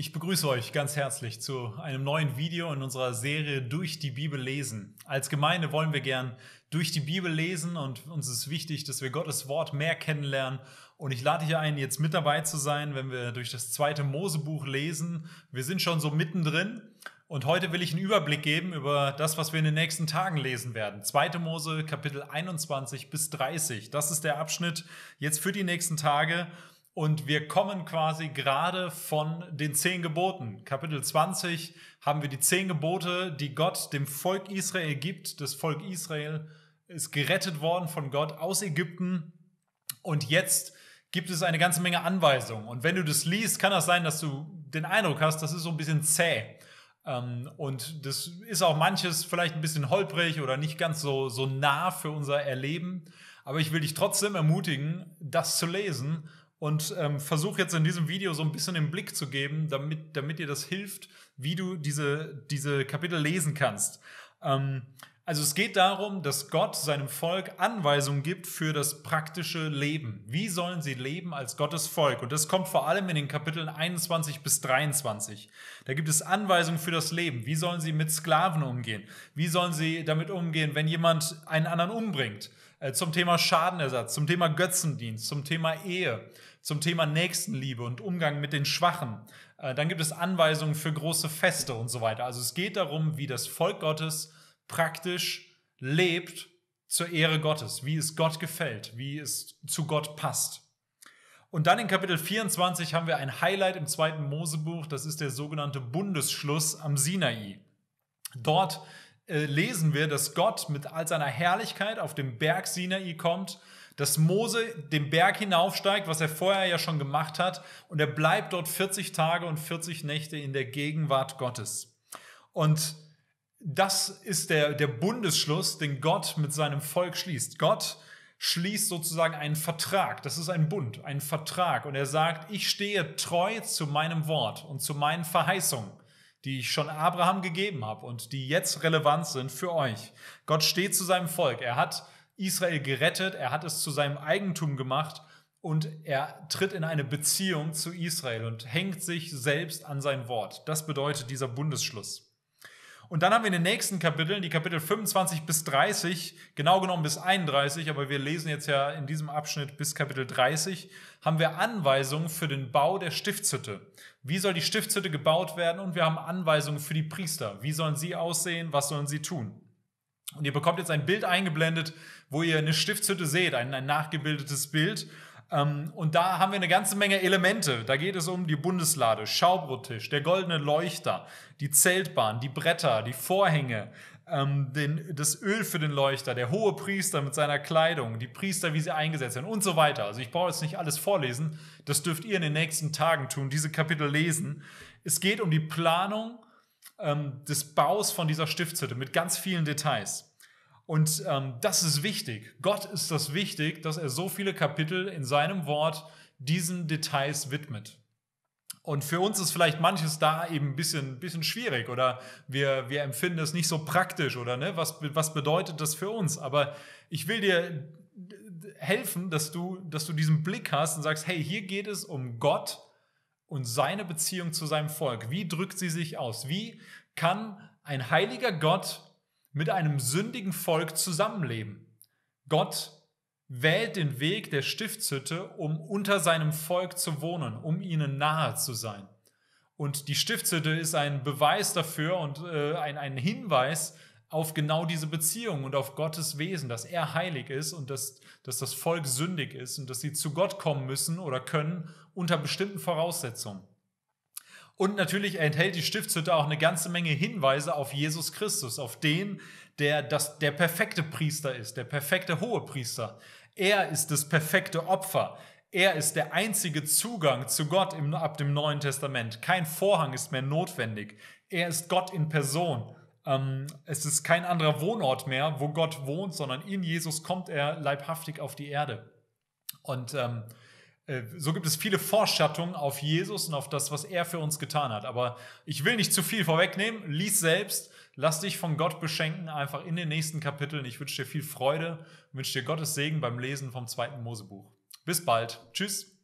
Ich begrüße euch ganz herzlich zu einem neuen Video in unserer Serie Durch die Bibel lesen. Als Gemeinde wollen wir gern durch die Bibel lesen und uns ist wichtig, dass wir Gottes Wort mehr kennenlernen. Und ich lade dich ein, jetzt mit dabei zu sein, wenn wir durch das zweite Mosebuch lesen. Wir sind schon so mittendrin und heute will ich einen Überblick geben über das, was wir in den nächsten Tagen lesen werden. 2. Mose Kapitel 21 bis 30. Das ist der Abschnitt jetzt für die nächsten Tage. Und wir kommen quasi gerade von den zehn Geboten. Kapitel 20 haben wir die zehn Gebote, die Gott dem Volk Israel gibt. Das Volk Israel ist gerettet worden von Gott aus Ägypten. Und jetzt gibt es eine ganze Menge Anweisungen. Und wenn du das liest, kann das sein, dass du den Eindruck hast, das ist so ein bisschen zäh. Ähm, und das ist auch manches vielleicht ein bisschen holprig oder nicht ganz so, so nah für unser Erleben. Aber ich will dich trotzdem ermutigen, das zu lesen und ähm, versuche jetzt in diesem Video so ein bisschen den Blick zu geben, damit, damit dir das hilft, wie du diese, diese Kapitel lesen kannst. Ähm, also es geht darum, dass Gott seinem Volk Anweisungen gibt für das praktische Leben. Wie sollen sie leben als Gottes Volk? Und das kommt vor allem in den Kapiteln 21 bis 23. Da gibt es Anweisungen für das Leben. Wie sollen sie mit Sklaven umgehen? Wie sollen sie damit umgehen, wenn jemand einen anderen umbringt? Äh, zum Thema Schadenersatz, zum Thema Götzendienst, zum Thema Ehe zum Thema Nächstenliebe und Umgang mit den Schwachen. Äh, dann gibt es Anweisungen für große Feste und so weiter. Also es geht darum, wie das Volk Gottes praktisch lebt zur Ehre Gottes, wie es Gott gefällt, wie es zu Gott passt. Und dann in Kapitel 24 haben wir ein Highlight im zweiten Mosebuch, das ist der sogenannte Bundesschluss am Sinai. Dort äh, lesen wir, dass Gott mit all seiner Herrlichkeit auf dem Berg Sinai kommt dass Mose den Berg hinaufsteigt, was er vorher ja schon gemacht hat, und er bleibt dort 40 Tage und 40 Nächte in der Gegenwart Gottes. Und das ist der, der Bundesschluss, den Gott mit seinem Volk schließt. Gott schließt sozusagen einen Vertrag. Das ist ein Bund, ein Vertrag. Und er sagt, ich stehe treu zu meinem Wort und zu meinen Verheißungen, die ich schon Abraham gegeben habe und die jetzt relevant sind für euch. Gott steht zu seinem Volk. Er hat Israel gerettet, er hat es zu seinem Eigentum gemacht und er tritt in eine Beziehung zu Israel und hängt sich selbst an sein Wort. Das bedeutet dieser Bundesschluss. Und dann haben wir in den nächsten Kapiteln, die Kapitel 25 bis 30, genau genommen bis 31, aber wir lesen jetzt ja in diesem Abschnitt bis Kapitel 30, haben wir Anweisungen für den Bau der Stiftshütte. Wie soll die Stiftshütte gebaut werden? Und wir haben Anweisungen für die Priester. Wie sollen sie aussehen? Was sollen sie tun? Und ihr bekommt jetzt ein Bild eingeblendet, wo ihr eine Stiftshütte seht, ein, ein nachgebildetes Bild. Ähm, und da haben wir eine ganze Menge Elemente. Da geht es um die Bundeslade, Schaubrottisch, der goldene Leuchter, die Zeltbahn, die Bretter, die Vorhänge, ähm, den, das Öl für den Leuchter, der hohe Priester mit seiner Kleidung, die Priester, wie sie eingesetzt werden und so weiter. Also ich brauche jetzt nicht alles vorlesen. Das dürft ihr in den nächsten Tagen tun, diese Kapitel lesen. Es geht um die Planung ähm, des Baus von dieser Stiftshütte mit ganz vielen Details. Und ähm, das ist wichtig. Gott ist das wichtig, dass er so viele Kapitel in seinem Wort diesen Details widmet. Und für uns ist vielleicht manches da eben ein bisschen, bisschen schwierig oder wir, wir empfinden es nicht so praktisch oder ne? was, was bedeutet das für uns? Aber ich will dir helfen, dass du, dass du diesen Blick hast und sagst, hey, hier geht es um Gott und seine Beziehung zu seinem Volk. Wie drückt sie sich aus? Wie kann ein heiliger Gott mit einem sündigen Volk zusammenleben? Gott wählt den Weg der Stiftshütte, um unter seinem Volk zu wohnen, um ihnen nahe zu sein. Und die Stiftshütte ist ein Beweis dafür und äh, ein, ein Hinweis auf genau diese Beziehung und auf Gottes Wesen, dass er heilig ist und dass, dass das Volk sündig ist und dass sie zu Gott kommen müssen oder können unter bestimmten Voraussetzungen. Und natürlich enthält die Stiftshütte auch eine ganze Menge Hinweise auf Jesus Christus, auf den, der das, der perfekte Priester ist, der perfekte hohe Priester. Er ist das perfekte Opfer. Er ist der einzige Zugang zu Gott im, ab dem Neuen Testament. Kein Vorhang ist mehr notwendig. Er ist Gott in Person. Ähm, es ist kein anderer Wohnort mehr, wo Gott wohnt, sondern in Jesus kommt er leibhaftig auf die Erde. Und ähm, äh, so gibt es viele Vorschattungen auf Jesus und auf das, was er für uns getan hat. Aber ich will nicht zu viel vorwegnehmen. Lies selbst, lass dich von Gott beschenken, einfach in den nächsten Kapiteln. Ich wünsche dir viel Freude, wünsche dir Gottes Segen beim Lesen vom zweiten Mosebuch. Bis bald. Tschüss.